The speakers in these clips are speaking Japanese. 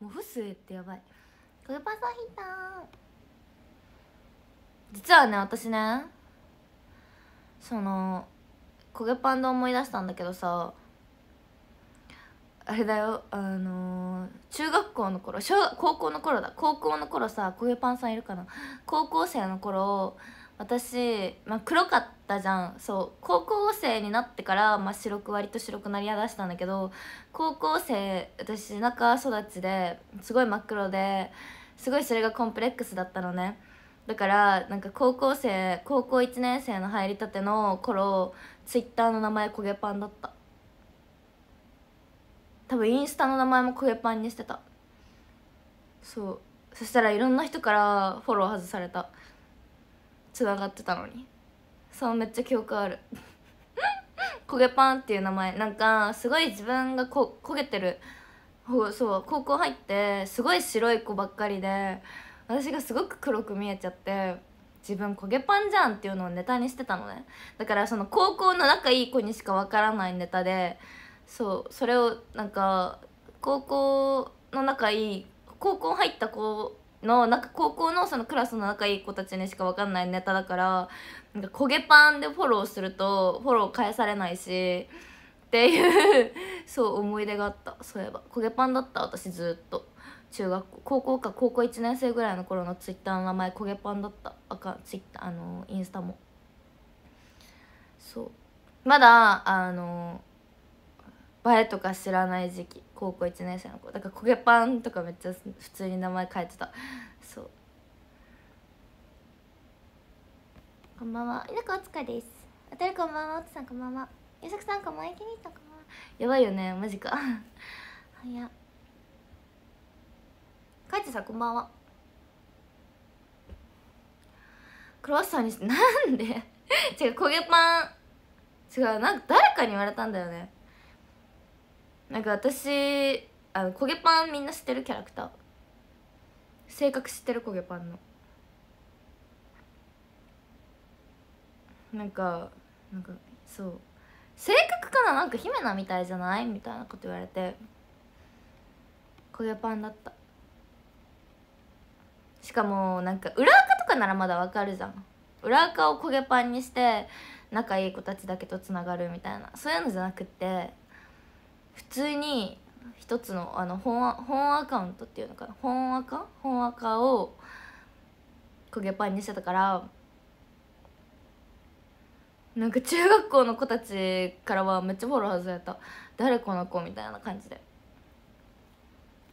もうフスってやばいーパヒタ実はね私ねその焦げパンで思い出したんだけどさあれだよあのー、中学校の頃小高校の頃だ高校の頃さ焦げパンさんいるかな高校生の頃私、まあ、黒かったじゃんそう高校生になってから、まあ、白く割と白くなりやだしたんだけど高校生私中育ちですごい真っ黒ですごいそれがコンプレックスだったのねだからなんか高校生高校1年生の入りたての頃ツイッターの名前焦げパンだった多分インスタの名前も焦げパンにしてたそうそしたらいろんな人からフォロー外されたつながってたのにそうめっちゃ記憶ある 焦げパンっていう名前なんかすごい自分がこ焦げてるそう高校入ってすごい白い子ばっかりで私がすごく黒く見えちゃって自分焦げパンじゃんっていうのをネタにしてたのねだからその高校の仲いい子にしかわからないネタでそうそれをなんか高校の仲いい高校入った子のなんか高校のそのクラスの仲いい子たちにしか分かんないネタだからなんか焦げパンでフォローするとフォロー返されないしっていう そう思い出があったそういえば焦げパンだった私ずっと中学校高校か高校1年生ぐらいの頃のツイッターの名前焦げパンだったあかツイッターあのインスタもそうまだあの映えとか知らない時期高校1年生の子だから焦げパンとかめっちゃ普通に名前書いてたそうこんばんは。ゆなこつかです。あたるこんばんは。おつさんこんばんは。ゆさくさんこんばんは。きみさんこんばんは。やばいよね。マジか。はや。かいちさんこんばんは。クロワッサンにして、なんで 違う、焦げパン。違う、なんか誰かに言われたんだよね。なんか私あの焦げパンみんな知ってるキャラクター性格知ってる焦げパンのなんかなんかそう性格かななんか姫菜みたいじゃないみたいなこと言われて焦げパンだったしかもなんか裏垢とかならまだわかるじゃん裏垢を焦げパンにして仲いい子たちだけとつながるみたいなそういうのじゃなくって普通に一つのあの本本アカウントっていうのかな本アカ本アカを焦げパンにしてたからなんか中学校の子たちからはめっちゃフォロー外れた誰この子みたいな感じで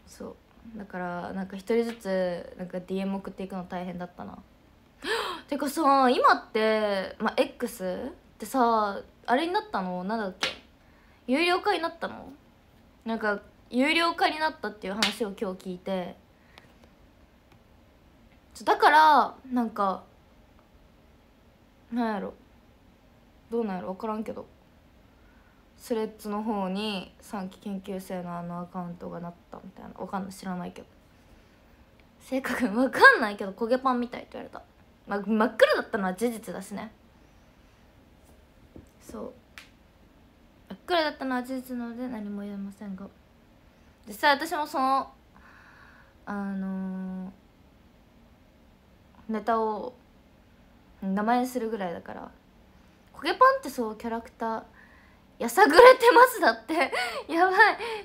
そうだからなんか一人ずつなんか DM 送っていくの大変だったな てかさ今って、まあ、X ってさあれになったのなんだっけ有料化になったのなんか有料化になったっていう話を今日聞いてだからなんかなんやろどうなんやろ分からんけどスレッズの方に3期研究生のあのアカウントがなったみたいな分かんない知らないけど正確分かんないけど焦げパンみたいって言われた、ま真っ黒だったのは事実だしねそうくだったのは事実なので何も言えませんが実際私もそのあのー、ネタを名前するぐらいだからコげパンってそうキャラクターやさぐれてますだって やばいやさ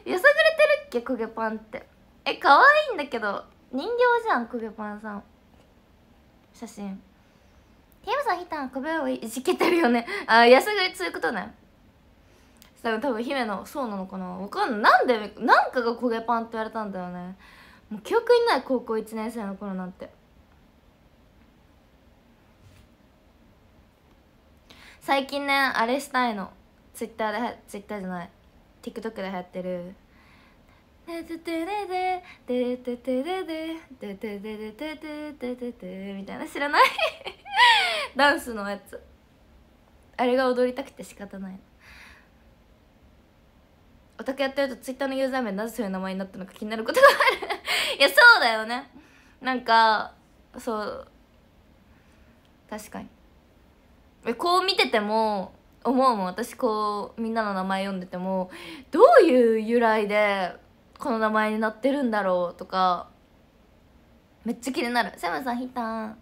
ぐれてるっけコげパンってえ可愛いんだけど人形じゃんコげパンさん写真ティムさんひたん首をいじけてるよねあやさぐれそういうことね多分姫のそうなのかな分かんないなんでなんかが焦げパンって言われたんだよねもう記憶にない高校1年生の頃なんて最近ねあれしたいのツイッターでツイッターじゃない TikTok で流行ってる「テテテテテテテテテテテテテテテテテ」みたいな知らないダンスのやつあれが踊りたくて仕方ないオタクやってるとツイッターのユーザー名なぜそういう名前になったのか気になることがある いやそうだよねなんかそう確かにこう見てても思うもん私こうみんなの名前読んでてもどういう由来でこの名前になってるんだろうとかめっちゃ気になるセムさんヒタン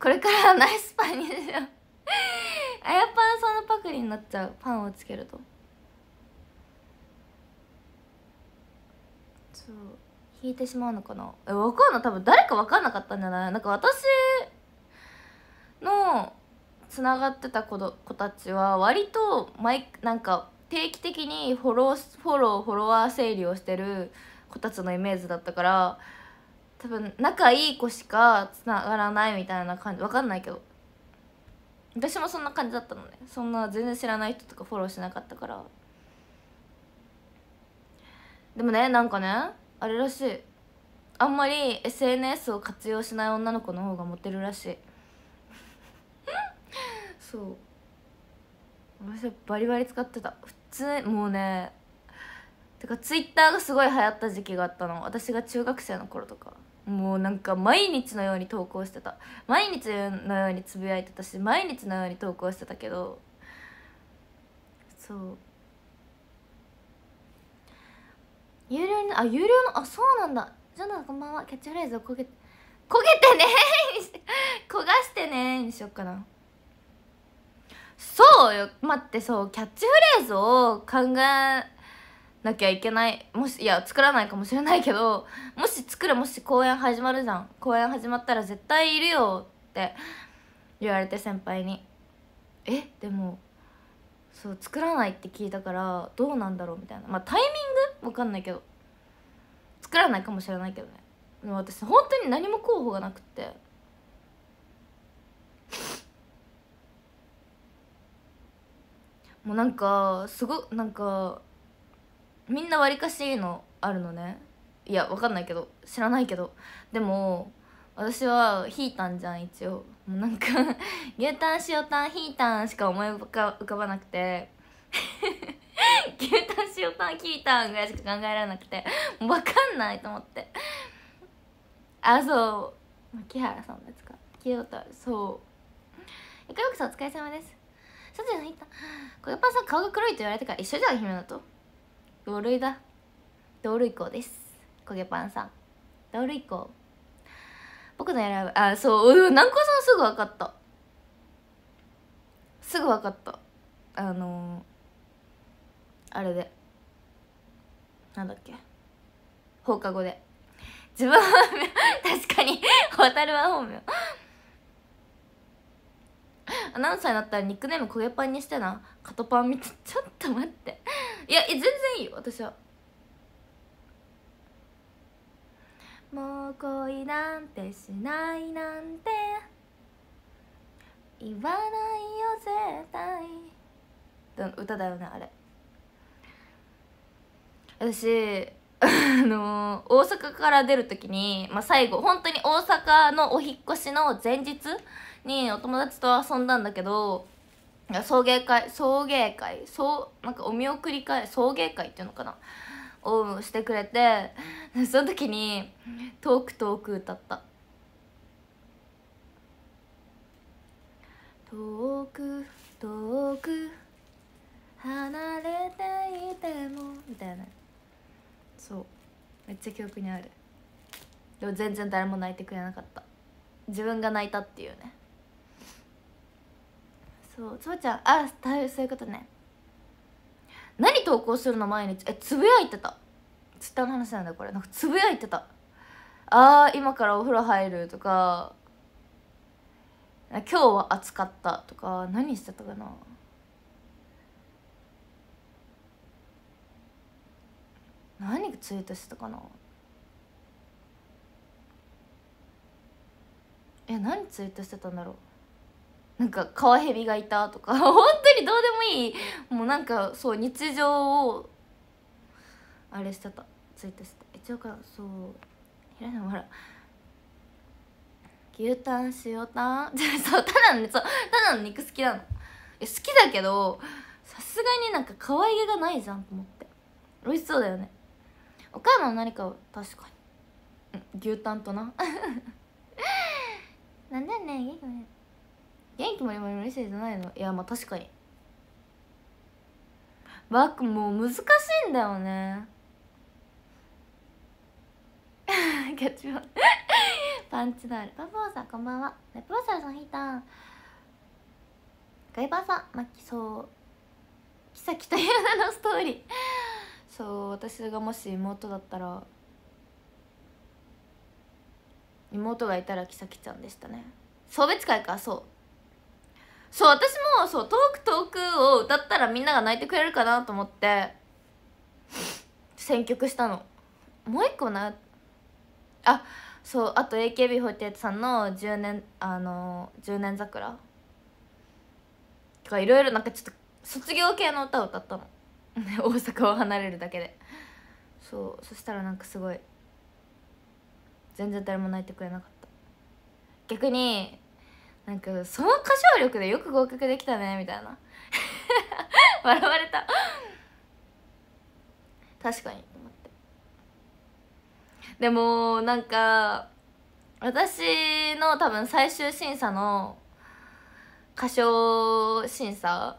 これからナイスパンにしよう あやパンそのパクリになっちゃうパンをつけるとそう引いてしまうのかなえ分かんない多分誰か分かんなかったんじゃないなんか私のつながってた子子たちは割と毎なんか定期的にフォローフォローフォロワー整理をしてる子たちのイメージだったから多分仲いい子しかつながらないみたいな感じ分かんないけど私もそんな感じだったのねそんな全然知らない人とかフォローしなかったからでもねなんかねあれらしいあんまり SNS を活用しない女の子の方がモテるらしい そう私バリバリ使ってた普通もうねてかツイッターがすごい流行った時期があったの私が中学生の頃とかもうなんか毎日のように投稿してた毎日のようにつぶやいてたし毎日のように投稿してたけどそう有料にあ有料のあそうなんだじゃあこんばんはキャッチフレーズをこげ焦げてね 焦がしてねにしよっかなそうよ待ってそうキャッチフレーズを考えなきゃいけないもしいや作らないかもしれないけどもし作るもし公演始まるじゃん公演始まったら絶対いるよって言われて先輩にえでもそう作らないって聞いたからどうなんだろうみたいなまあタイミングわかんないけど作らないかもしれないけどねでも私本当に何も候補がなくってもうなんかすごなんかみんなわりかしいのあるのねいやわかんないけど知らないけどでも私は引いたんじゃん一応もうなんか 牛タン塩タンヒータンしか思い浮か浮かばなくて 牛タン塩タンヒータンぐらいしか考えられなくてもう分かんないと思ってあそう木原さんですか聞いたことそう一かよくさお疲れ様ですさてのヒータン小山さん顔が黒いと言われてから一緒じゃん姫だと同類だ同類校です焦げパンさん同類校僕の選ぶあそう南光さんすぐ分かったすぐ分かったあのー、あれでなんだっけ放課後で自分は本名確かに蛍は本名アナウンサーになったらニックネーム焦げパンにしてなカトパンみてちょっと待っていや全然いいよ私はもう恋なんてしないなんて言わないよ絶対歌だよねあれ私 あの大阪から出る時に、まあ、最後本当に大阪のお引越しの前日にお友達と遊んだんだけど送迎会送迎会そうなんかお見送り会送迎会っていうのかなをしてくれてその時に「遠く遠く」歌った「遠く遠く離れていても」みたいなそうめっちゃ記憶にあるでも全然誰も泣いてくれなかった自分が泣いたっていうねそうつぼちゃんあそういうことね何投稿するの毎日えつぶやいてたツイッターの話なんだこれなんかつぶやいてたあー今からお風呂入るとか今日は暑かったとか何してたかな何ツイートしてたかなえ何ツイートしてたんだろうなんかカワヘビがいたとか 本当にどうでもいいもうなんかそう日常をあれしてたツイートして一応かそう平井さんほら牛タン塩タンじゃそうただの、ね、そうただの肉好きなの好きだけどさすがになんか可愛げがないじゃんと思って美味しそうだよね岡山の何かを確かに、うん、牛タンとな なんでねいいよね元気もりもりメッセージないのいやまあ確かにバックもう難しいんだよねキャッチ パンチのあるパパーさんこんばんはレパロサーさんヒーターガイバーさんマキそうキサキという名のストーリー そう私がもし妹だったら妹がいたらキサキちゃんでしたね送別会かそうそう私もそう「トークトーク」を歌ったらみんなが泣いてくれるかなと思って選曲したのもう一個なあそうあと AKB48 さんの10年あの10年桜とかいろいろなんかちょっと卒業系の歌を歌ったの 大阪を離れるだけでそうそしたらなんかすごい全然誰も泣いてくれなかった逆になんかその歌唱力でよく合格できたねみたいな 笑われた確かにでもなんか私の多分最終審査の歌唱審査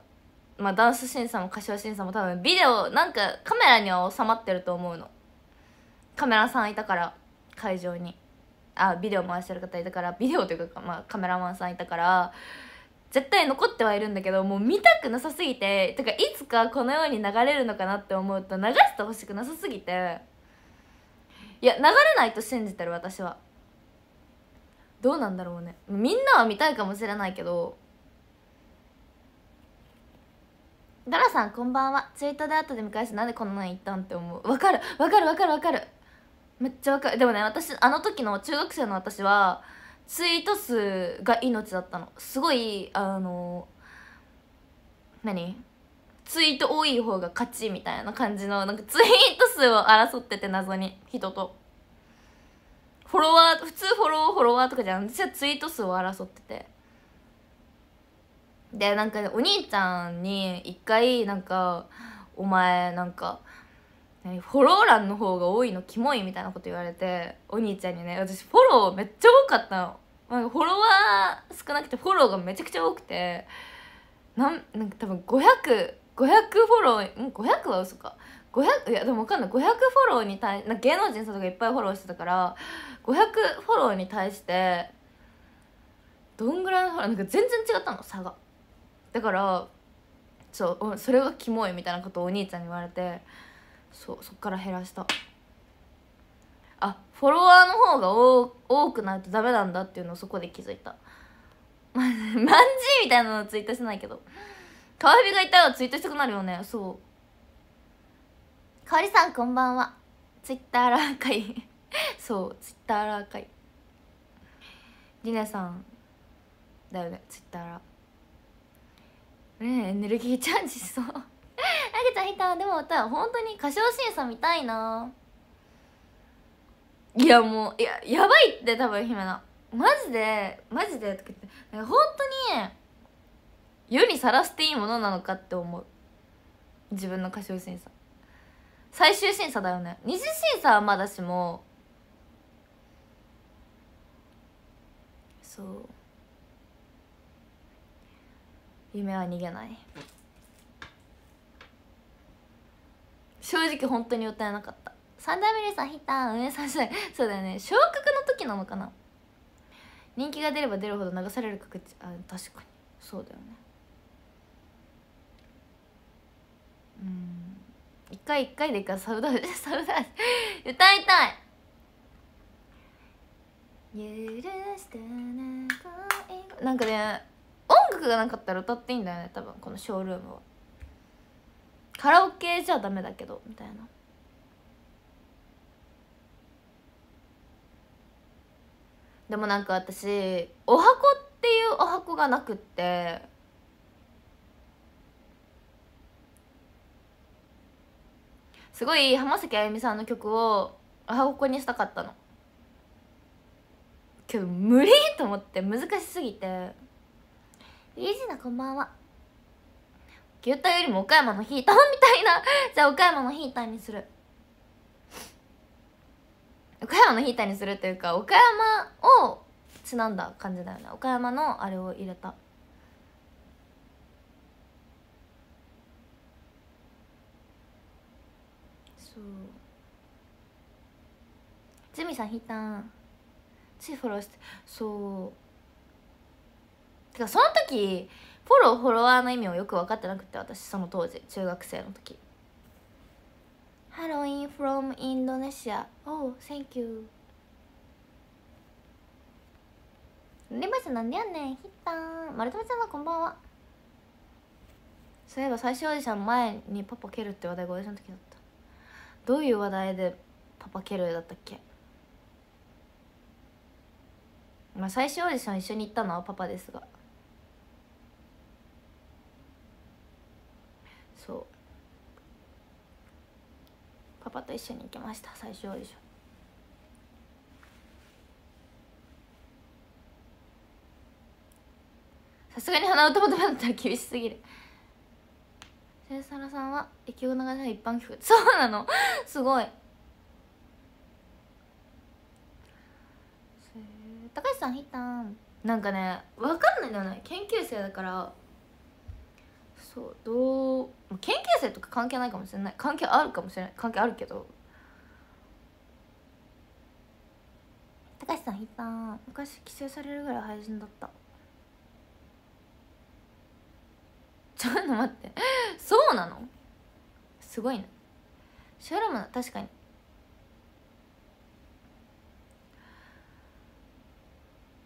まあダンス審査も歌唱審査も多分ビデオなんかカメラには収まってると思うのカメラさんいたから会場にあビデオ回してる方いたからビデオというか、まあ、カメラマンさんいたから絶対残ってはいるんだけどもう見たくなさすぎててかいつかこのように流れるのかなって思うと流してほしくなさすぎていや流れないと信じてる私はどうなんだろうねみんなは見たいかもしれないけどドラさんこんばんはツイートで後で見返してなんでこんなん言ったんって思うわかるわかるわかるわかるめっちゃわかるでもね私あの時の中学生の私はツイート数が命だったのすごいあの何ツイート多い方が勝ちみたいな感じのなんかツイート数を争ってて謎に人とフォロワー普通フォローフォロワーとかじゃん私はツイート数を争っててでなんか、ね、お兄ちゃんに一回なんか「お前なんかフォロー欄の方が多いのキモいみたいなこと言われてお兄ちゃんにね私フォローめっちゃ多かったのなんかフォロワー少なくてフォローがめちゃくちゃ多くてなんなんか多分500500フォローん500は嘘か500いやでも分かんない500フォローに対な芸能人さんとかいっぱいフォローしてたから500フォローに対してどんぐらいのフォローなんか全然違ったの差がだからそうそれがキモいみたいなことをお兄ちゃんに言われてそうそっから減らしたあフォロワーの方が多多くないとダメなんだっていうのをそこで気づいた まんじーみたいなのツイートしてないけど川蛇がいたらツイートしたくなるよねそうかおりさんこんばんはツイッターラーい。そうツイッターラーい。りネさんだよねツイッターラねエネルギーチャージしそうあげちゃんたでも歌本当に歌唱審査みたいないやもうややばいって多分姫なマジでマジでとか言って本当に世にさらしていいものなのかって思う自分の歌唱審査最終審査だよね二次審査はまだしもそう夢は逃げない正直本当に歌えなかったサンダーミさんヒタさそうだよね昇格の時なのかな人気が出れば出るほど流される確あ確かにそうだよねうん一回一回でいいからサウダージサウダージ歌いたい許してなんかね音楽がなかったら歌っていいんだよね多分このショールームはカラオケじゃダメだけどみたいなでもなんか私お箱っていうお箱がなくってすごい浜崎あゆみさんの曲をお箱にしたかったのけど無理と思って難しすぎて「イージなこんばんは」牛タンよりも岡山のヒータンみたいな じゃあ岡山のヒータンにする岡山のヒータンにするというか岡山をちなんだ感じだよね岡山のあれを入れたそうジミさんヒータンついフォローしてそうてかその時フォローフォロワーの意味をよく分かってなくて私その当時中学生の時ハロウィンフロムインドネシアお h thank you リバスなんでやねんヒッター丸太ちゃんはこんばんはそういえば最終オーディション前にパパ蹴るって話題がオーディションの時だったどういう話題でパパ蹴るだったっけまあ最終オーディション一緒に行ったのはパパですがそうパパと一緒に行きました最初ィションさすがに鼻歌言葉だったら厳しすぎる清サさんは駅を流さ一般曲そうなのすごい高橋さんヒッターンなんかね分かんないじゃない研究生だからそうどう研究生とか関係ないかもしれない関係あるかもしれない関係あるけど高橋さんいた昔規制されるぐらい配人だったちょっと待ってそうなのすごいねショールームだ確かに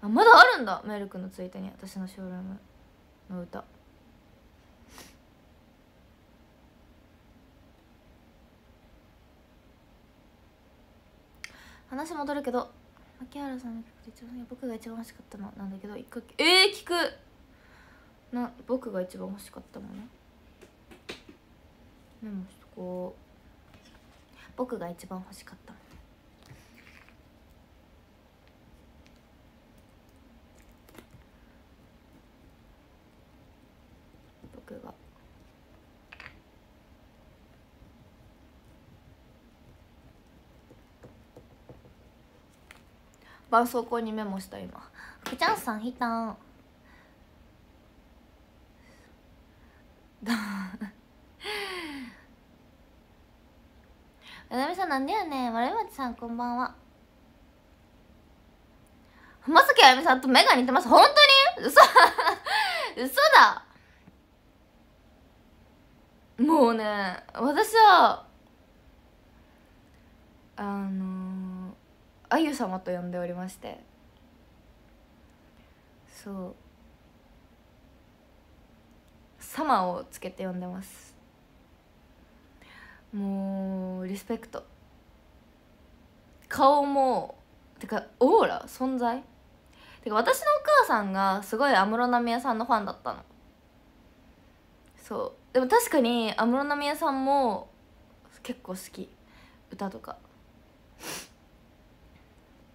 あまだあるんだメルクのついでに私のショールームの歌話戻るけど牧原さんの曲で一番僕が一番欲しかったのなんだけど一回えー、聞くな僕が一番欲しかったものメモしとこう僕が一番欲しかったもの僕が絆創膏にメモした今くちゃんさんひたんだなみさんなんでやねん丸ちさんこんばんはまさきあやみさんと目が似てます本当に嘘 嘘だもうね私はあのあゆ様と呼んでおりましてそう様をつけて呼んでますもうリスペクト顔もてかオーラ存在てか私のお母さんがすごい安室奈美恵さんのファンだったのそうでも確かに安室奈美恵さんも結構好き歌とか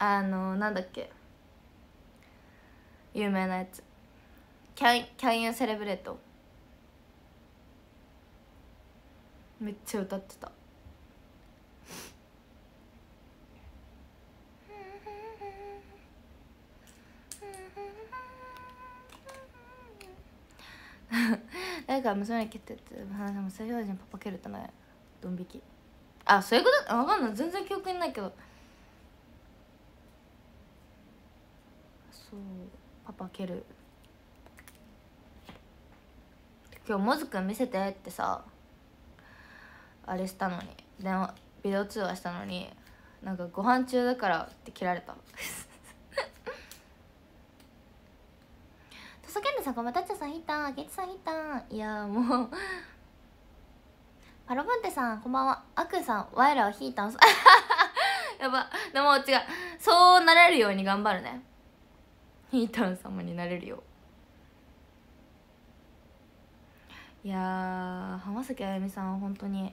あのなんだっけ有名なやつ「キャン c a ン You レ e l めっちゃ歌ってたんか娘に蹴ってって話も西洋人パパ蹴るってないドン引きあそういうこと分かんない全然記憶にないけどそうパパ蹴る今日モズくん見せてってさあれしたのに電話ビデオ通話したのになんかご飯中だからって切られた土佐健太さんごめんたっちゃさんヒーターゲッツさんヒーターいやもうパロブンテさんこんばんはアクさん我らはヒーター やばでも違うそうなれるように頑張るねヒータン様になれるよいや浜崎あゆみさんは本当に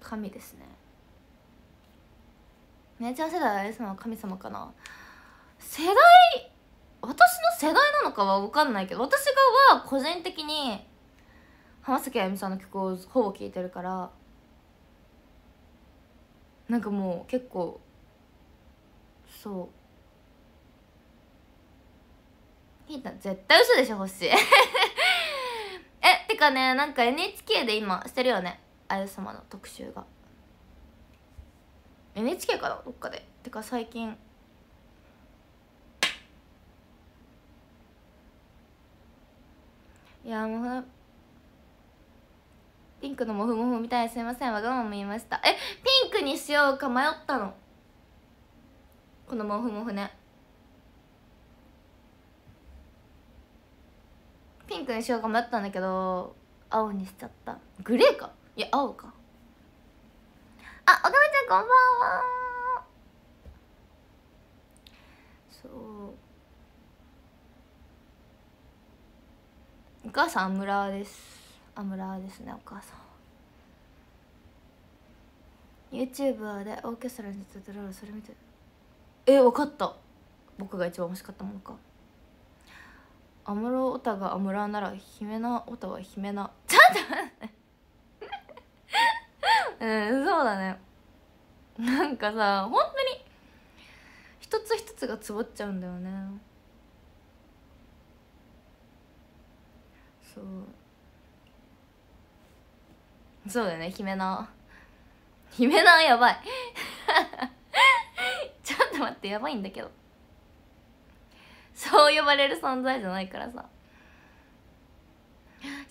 神ですね姉ちゃん世代あさ様は神様かな世代私の世代なのかは分かんないけど私がは個人的に浜崎あゆみさんの曲をほぼ聴いてるからなんかもう結構そうひーた絶対嘘でしょ星 えってかねなんか NHK で今してるよねあゆ様の特集が NHK かなどっかでってか最近いやもうピンクのモフモフみたいすいませんわがまま言いましたえピンクにしようか迷ったのこのモフモフねピンクにしようか迷ったんだけど青にしちゃったグレーかいや青かあおかめちゃんこんばんはそうお母さん村ですアムラーですねお母さん YouTube でオーケストラに出てるそれ見てえ分かった僕が一番欲しかったものかアムロオタがアムラなら姫なオタは姫なちゃんとうんそうだねなんかさ本当に一つ一つがつぼっちゃうんだよねそうそうだね姫菜姫菜やばい ちょっと待ってやばいんだけどそう呼ばれる存在じゃないからさ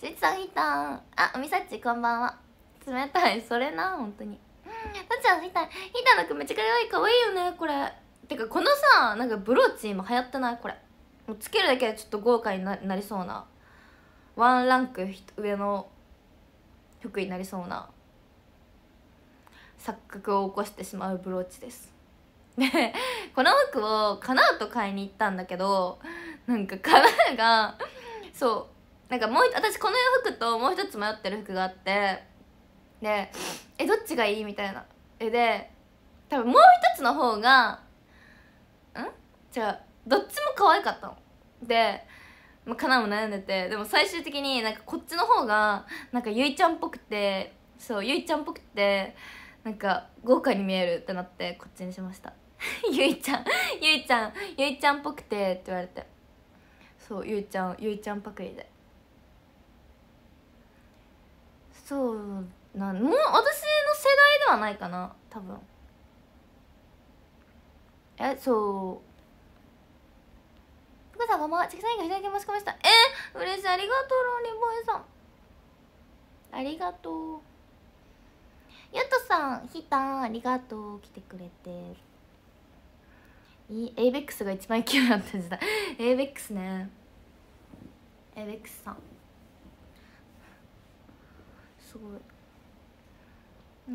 しちさんひたんあみさちこんばんは冷たいそれな本当にたちゃんひたんひたのくめちゃわいい可愛いよねこれてかこのさなんかブローチ今流行ってないこれもうつけるだけでちょっと豪華になりそうなワンランク上の曲になりそうな錯覚を起こしてしまうブローチですで この服をなうと買いに行ったんだけどなんかなうがそうなんかもう私この洋服ともう一つ迷ってる服があってでえどっちがいいみたいなえで多分もう一つの方がんじゃあどっちも可愛かったのでまあ、かなも悩んでてでも最終的になんかこっちの方がなんかゆいちゃんっぽくてそうゆいちゃんっぽくてなんか豪華に見えるってなってこっちにしました ゆいちゃんゆいちゃんゆいちゃんっぽくてって言われてそうゆいちゃんゆいちゃんパクリでそうなもう私の世代ではないかな多分えそうさんママチキさんンがいただき申し込みましたえ嬉しいありがとうローリボーイさんありがとうゆとさんひたありがとう来てくれていいエイベックスが一番勢いだった時代エイベックスねエイベックスさんすごい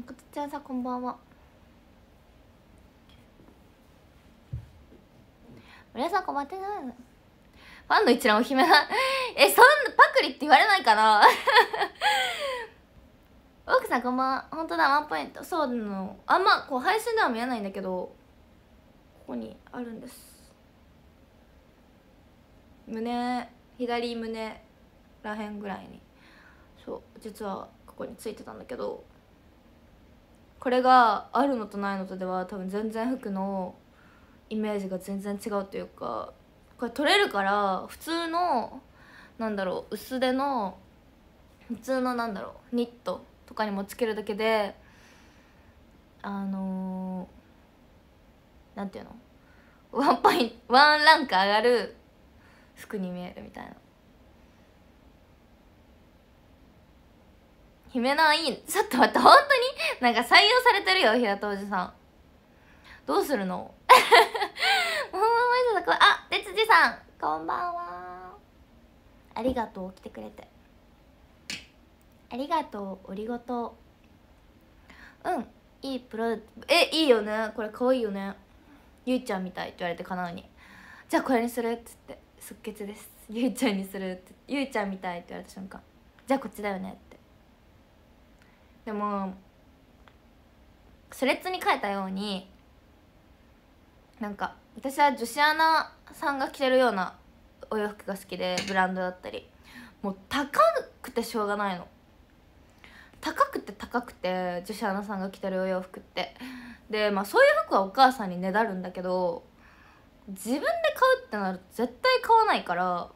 こか、ちゃんさこんばんは皆さん困ってないファンの一覧お姫ん。え、そんな、パクリって言われないかな 奥さんこんばんは。本当だ、ワンポイント。そうなの。あんま、こう、配信では見えないんだけど、ここにあるんです。胸、左胸らへんぐらいに。そう、実はここについてたんだけど、これがあるのとないのとでは多分全然服のイメージが全然違うというかこれ取れるから普通のなんだろう薄手の普通のなんだろうニットとかにもつけるだけであのー、なんていうのワンポイントワンランク上がる服に見えるみたいな姫のいいちょっと待って本当になんか採用されてるよ平戸おじさんどうするの あ、てつじさん、こんばんは。ありがとう、来てくれて。ありがとう、おりごとう。うん、いいプロ、え、いいよね。これ可愛いよね。ゆいちゃんみたいって言われてかなうに。じゃあこれにするっつって、即決です。ゆいちゃんにするって、ゆいちゃんみたいって言われた瞬間。じゃあこっちだよねって。でも、スレッズに書いたように、なんか私は女子アナさんが着てるようなお洋服が好きでブランドだったりもう高くてしょうがないの高くて高くて女子アナさんが着てるお洋服ってでまあそういう服はお母さんにねだるんだけど自分で買うってなると絶対買わないから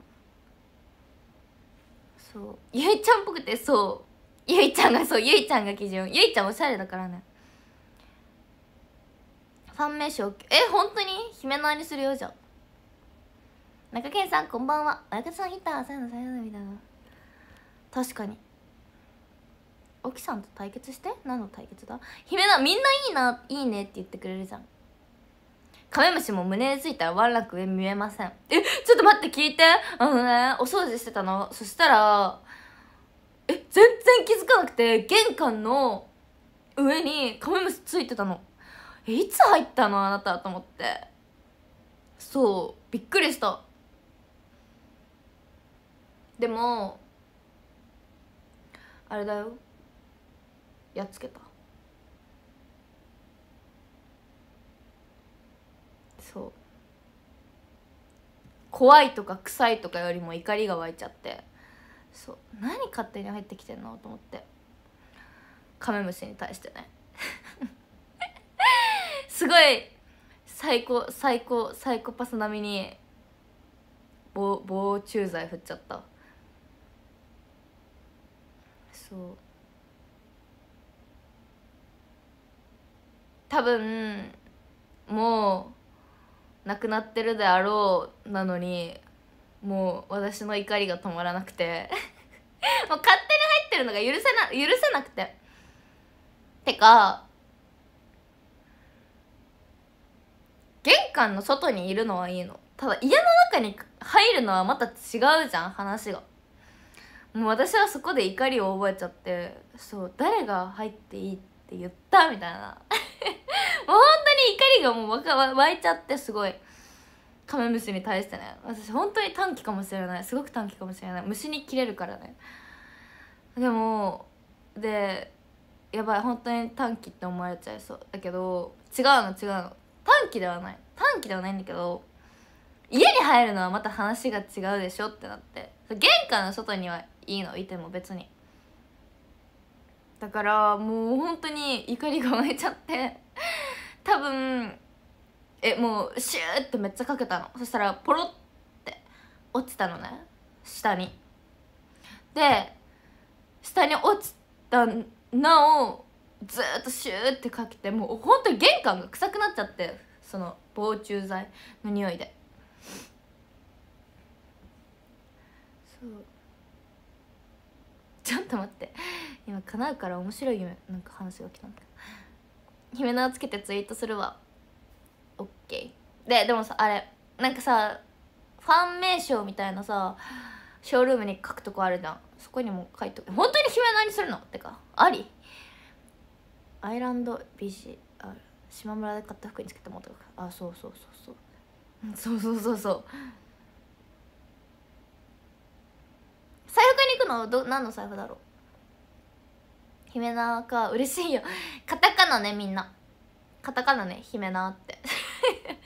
そうゆいちゃんっぽくてそうゆいちゃんがそうゆいちゃんが基準ゆいちゃんおしゃれだからねファン名称え本当に姫のにするよじゃ中堅さんこんばんは親方さんヒッターさよなさよなみたいな確かに沖さんと対決して何の対決だ姫だみんないいないいねって言ってくれるじゃんカメムシも胸についたらワンランク上見えませんえちょっと待って聞いてあのねお掃除してたのそしたらえ全然気づかなくて玄関の上にカメムシついてたのえいつ入ったのあなたと思ってそうびっくりしたでもあれだよやっつけたそう怖いとか臭いとかよりも怒りが湧いちゃってそう何勝手に入ってきてんのと思ってカメムシに対してねすごい最高最高サイコパス並みに防防虫剤振っちゃったそう多分もう亡くなってるであろうなのにもう私の怒りが止まらなくて もう勝手に入ってるのが許せな許せなくててか玄関の外にいるのはいいのただ家の中に入るのはまた違うじゃん話がもう私はそこで怒りを覚えちゃってそう誰が入っていいって言ったみたいな もう本当に怒りがもう湧いちゃってすごいカメムシに対してね私本当に短期かもしれないすごく短期かもしれない虫に切れるからねでもでやばい本当に短期って思われちゃいそうだけど違うの違うの短期ではない短期ではないんだけど家に入るのはまた話が違うでしょってなって玄関の外にはいいのいても別にだからもう本当に怒りが湧いちゃって多分えもうシューってめっちゃかけたのそしたらポロって落ちたのね下にで下に落ちたなおずっとシューってかけてもう本当に玄関が臭くなっちゃってその防虫剤の匂いでそうちょっと待って今叶うから面白い夢なんか話が来たんだけど姫名つけてツイートするわオッケーででもさあれなんかさファン名称みたいなさショールームに書くとこあるじゃんそこにも書いとく本当に姫名にするのってかありアイランドビジあ島村で買った服につけてもとかあそうそうそうそう そうそうそうそう財布買いに行くのど何の財布だろう姫なか嬉しいよ カタカナねみんなカタカナね姫なって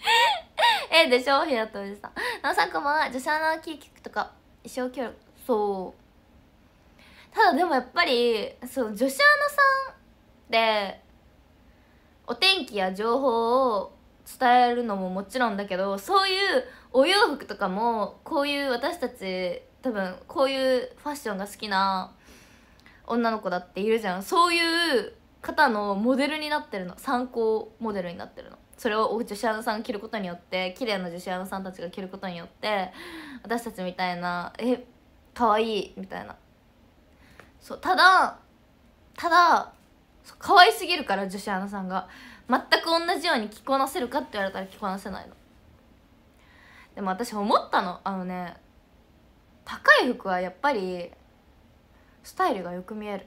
ええでしょ平田おじさん奈さんこんばんは女子アナキーキックとか一生協力そうただでもやっぱりそう女子アナさんってお天気や情報を伝えるのももちろんだけどそういうお洋服とかもこういう私たち多分こういうファッションが好きな女の子だっているじゃんそういう方のモデルになってるの参考モデルになってるのそれを女子アナさんが着ることによって綺麗な女子アナさんたちが着ることによって私たちみたいなえ可愛いみたいなそうただただ可愛すぎるから女子アナさんが全く同じように着こなせるかって言われたら着こなせないのでも私思ったのあのね高い服はやっぱりスタイルがよく見える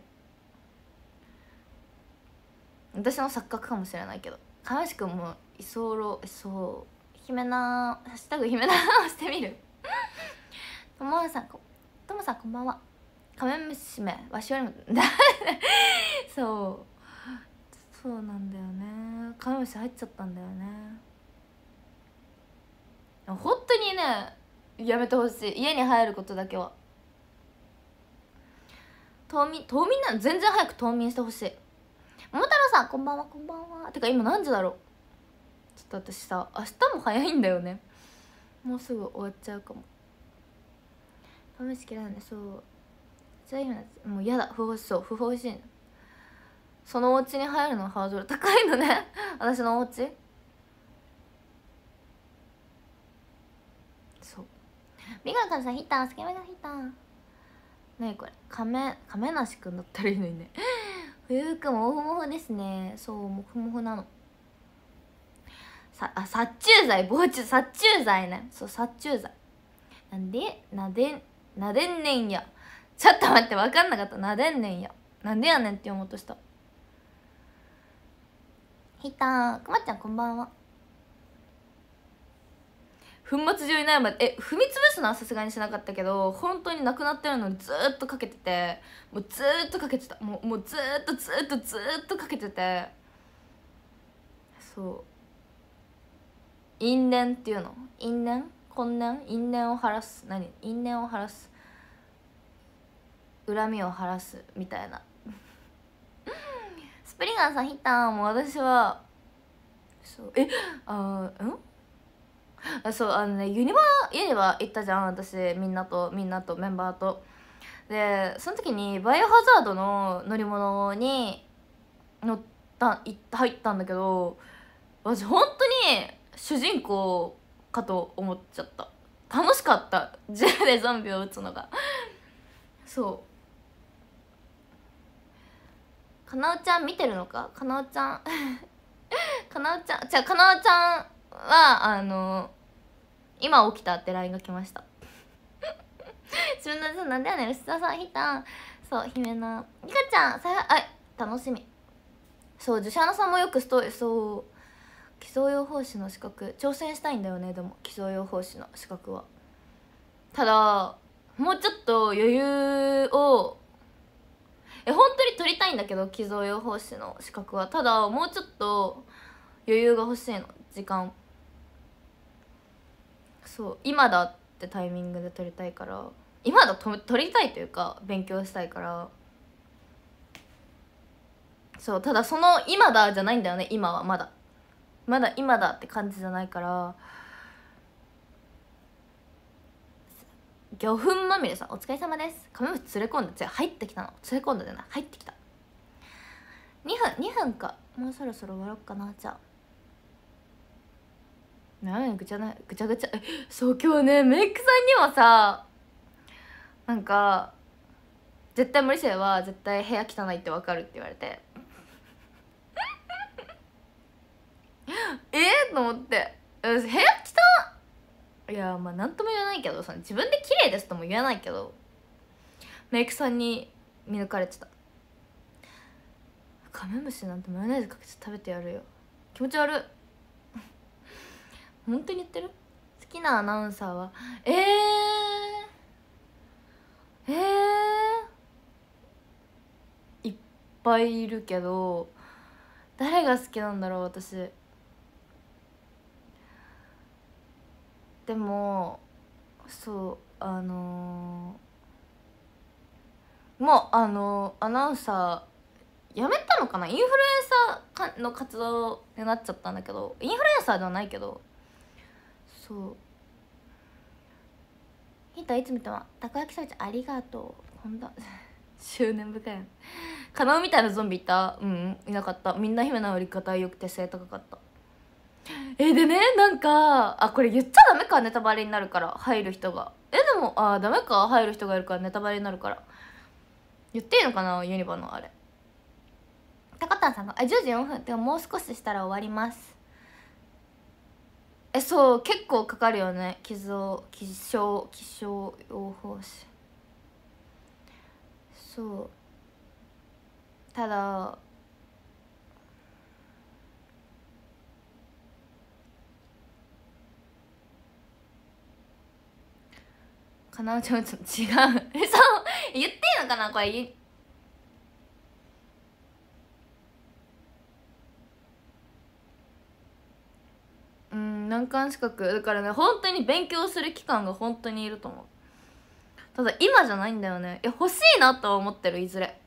私の錯覚かもしれないけど亀梨君も居候そう姫なハッシュタグ姫な してみるとも さんともさんこんばんは仮面娘わしよりも そうそうなんだよね仮面娘入っちゃったんだよね本当にねやめてほしい家に入ることだけは冬眠冬眠なの全然早く冬眠してほしい桃太郎さんこんばんはこんばんはてか今何時だろうちょっと私さ明日も早いんだよねもうすぐ終わっちゃうかも試しきらないねそうそういうのもう嫌だ不欲しそう不欲しいのそのお家に入るのハードル高いのね私のお家そう美香さんヒッタースケめがヒッター何これ亀亀梨くんだったらいいのにね冬くんもオフモフですねそうモフモフなのさあ殺虫剤防虫殺虫剤ねそう殺虫剤なんでなでんなでんねんやちょっと待って分かんなかったなでんねんやなんでやねんって思っうとしたひたくまちゃんこんばんは粉末状になるまでえ踏み潰すのはさすがにしなかったけど本当になくなってるのにずっとかけててもうずっとかけてたもうもうずっとずっとずっとかけててそう因縁っていうの因縁根念因縁を晴らす何因縁を晴らす恨みを晴らすみたいな スプリガンさんヒッターも私はそうえあうんあそうあのねユニバユニバ行ったじゃん私みんなとみんなとメンバーとでその時にバイオハザードの乗り物に乗った行った入ったんだけど私本当に主人公かと思っちゃった楽しかった銃でゾンビを撃つのがそうかなおちゃん見てるのかかなおちゃん かなおちゃんじゃあかなおちゃんはあの今起きたって LINE が来ました 自分のさなんだよね吉田さんひたんそう姫なりかちゃんさあ楽しみそうアナさんもよくストーリーそう気象予報士の資格挑戦したいんだよねでも気象予報士の資格はただもうちょっと余裕をえ本当に取りたいんだけど寄贈予報士の資格はただもうちょっと余裕が欲しいの時間そう今だってタイミングで取りたいから今だと取りたいというか勉強したいからそうただその今だじゃないんだよね今はまだまだ今だって感じじゃないから魚粉まみれさんお疲れ様ですカメ連れ込んだ入ってきたの連れ込んだじゃない入ってきた2分2分かもうそろそろ終わろうかなじゃあなぐちゃなぐちゃぐちゃそう今日ねメイクさんにもさなんか絶対森生は絶対部屋汚いってわかるって言われて えっと思って部屋汚っいやまあ何とも言わないけどさ自分で綺麗ですとも言わないけどメイクさんに見抜かれてたカメムシなんてマヨネーズかけて食べてやるよ気持ち悪い 本当に言ってる好きなアナウンサーはえー、えー、いっぱいいるけど誰が好きなんだろう私でもそうあのー、もうあのー、アナウンサーやめたのかなインフルエンサーかの活動になっちゃったんだけどインフルエンサーではないけどそうヒントいつ見ても「たこ焼きサーちゃありがとう」こんだ 執念深いカナオみたいなゾンビいたうんいなかったみんな姫の売り方良くて背高かった えでねなんかあこれ言っちゃダメかネタバレになるから入る人がえでもあダメか入る人がいるからネタバレになるから言っていいのかなユニバのあれたコたんさんが「あ10時4分」でももう少ししたら終わりますえそう結構かかるよね傷を気象気象予報士そうただかなうちょ違うそう言っていいのかなこれうん難関資格だからね本当に勉強する期間が本当にいると思うただ今じゃないんだよねいや欲しいなとは思ってるいずれ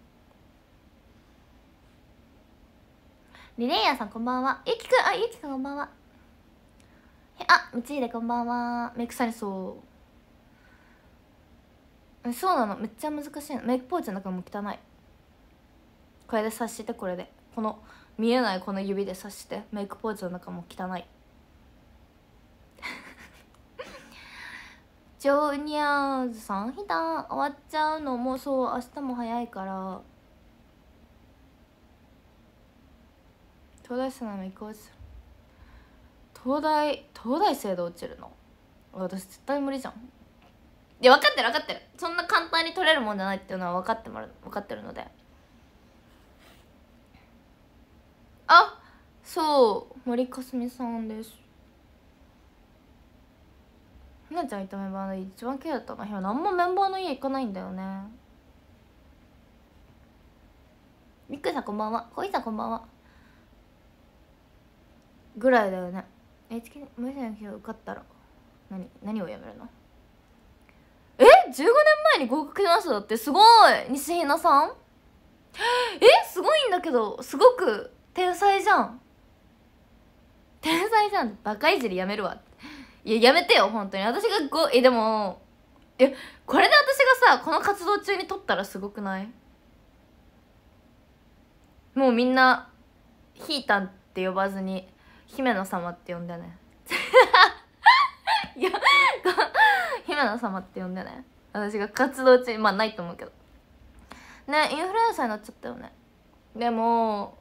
リレイヤーさんこんばんはゆきくんあゆきくんこんばんはあ道でこんばんはメイクされそうそうなのめっちゃ難しいのメイクポーチの中も汚いこれで察してこれでこの見えないこの指で察してメイクポーチの中も汚い ジョーニャーズさんひだ終わっちゃうのもそう明日も早いから東大生なメ行こうする東大東大生で落ちるの私絶対無理じゃんいや分かってる分かってるそんな簡単に取れるもんじゃないっていうのは分かってもら分かってるのであそう森かすみさんですひなちゃんいたメンバー家一番綺麗だったなひなあんまメンバーの家行かないんだよねみくさんこんばんはこいさんこんばんはぐらいだよね h k 無線が受かったら何何をやめるの15年前に合格しましただってすごい西ひなさんえすごいんだけどすごく天才じゃん天才じゃんバカいじりやめるわいややめてよ本当に私がごえでもえこれで私がさこの活動中に撮ったらすごくないもうみんなひーたんって呼ばずに姫野様って呼んでね いや姫野様って呼んでね私が活動中まあないと思うけどねインフルエンサーになっちゃったよねでも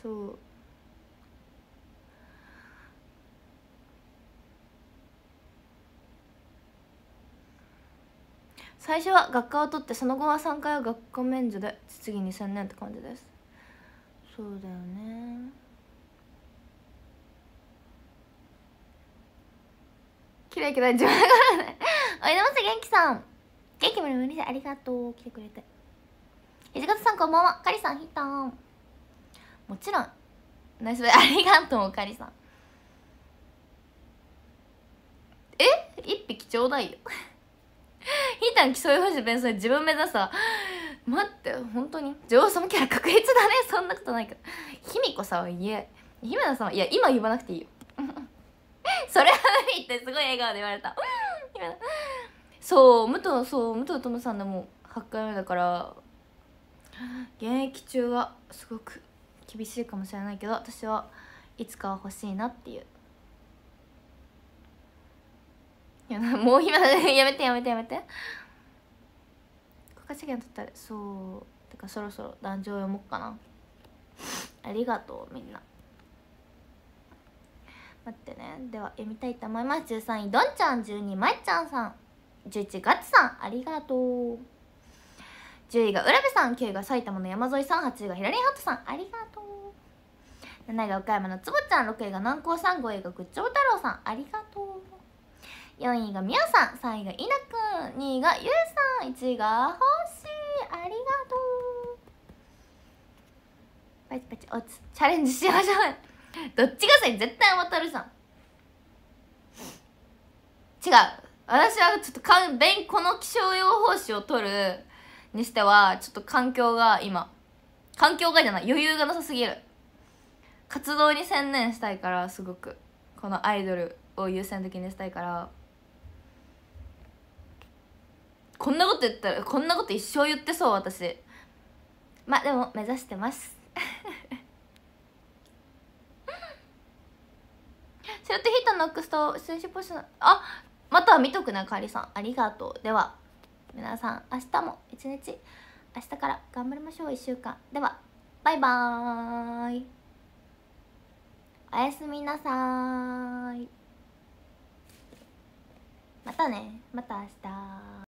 そう最初は学科を取ってその後は3回は学科免除で実技2000年って感じですそうだよねキラキラ自分からねおいでま元気さん元気もりむりありがとう来てくれて土方さんこんばんはかりさんひたんもちろんナイスありがとうかりさんえ一匹ちょうだいよひたん競い星弁才自分目指すわ待って本当に女王様キャラ確実だねそんなことないから卑弥呼さんは言え姫田さんはいや今言わなくていいよ それは無理ってすごい笑顔で言われた そう武藤そう武藤友さんでも8回目だから現役中はすごく厳しいかもしれないけど私はいつかは欲しいなっていういやもう今やめてやめてやめて国家試験取ったらそうだからそろそろ壇上読もうかなありがとうみんな待ってねでは読みたいと思います13位どんちゃん12位まいちゃんさん11月さんありがとう10位が浦部さん9位が埼玉の山添さん8位がヒラリンハットさんありがとう7位が岡山のつぼちゃん6位が南光さん5位がぐっちょう太郎さんありがとう4位がみやさん3位がいなくん2位がゆうさん1位がほしありがとうパチパチおつチャレンジしましょうどっちが先絶対渡るさん違う私はちょっとかん勉この気象予報士を取るにしてはちょっと環境が今環境がじゃない余裕がなさすぎる活動に専念したいからすごくこのアイドルを優先的にしたいからこんなこと言ったらこんなこと一生言ってそう私まあでも目指してますュートヒットノックスと選手ポジションあまた見とくなかりさんありがとうでは皆さん明日も一日明日から頑張りましょう1週間ではバイバーイおやすみなさーいまたねまた明日